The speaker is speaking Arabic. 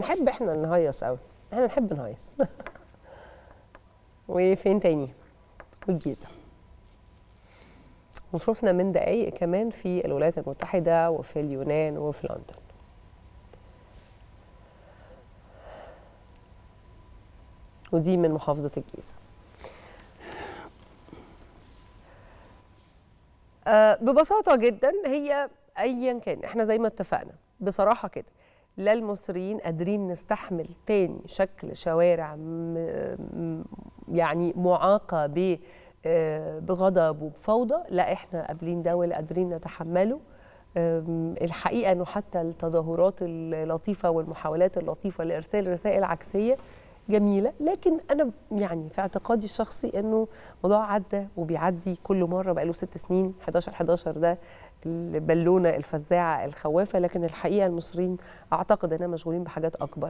نحب احنا نهيص قوي احنا نحب نهيص وفين تاني والجيزه وشفنا من دقايق كمان في الولايات المتحده وفي اليونان وفي لندن ودي من محافظه الجيزه آه، ببساطه جدا هي ايا كان احنا زي ما اتفقنا بصراحه كده لا المصريين قادرين نستحمل تاني شكل شوارع يعني معاقه آه، بغضب وبفوضى لا احنا قابلين ده ولا قادرين نتحمله الحقيقه انه حتى التظاهرات اللطيفه والمحاولات اللطيفه لارسال رسائل عكسيه جميله لكن انا يعني في اعتقادي الشخصي انه موضوع عدى وبيعدي كل مره بقاله ست سنين 11 11 ده البالونه الفزاعه الخوافه لكن الحقيقه المصريين اعتقد اننا مشغولين بحاجات اكبر